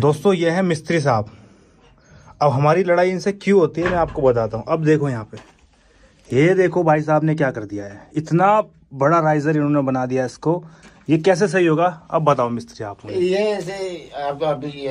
दोस्तों यह है मिस्त्री साहब अब हमारी लड़ाई इनसे क्यों होती है मैं आपको बताता हूँ अब देखो यहाँ पे ये देखो भाई साहब ने क्या कर दिया है इतना बड़ा राइजर इन्होंने बना दिया इसको ये कैसे सही होगा अब बताओ मिस्त्री आप ये ऐसे आपका अभी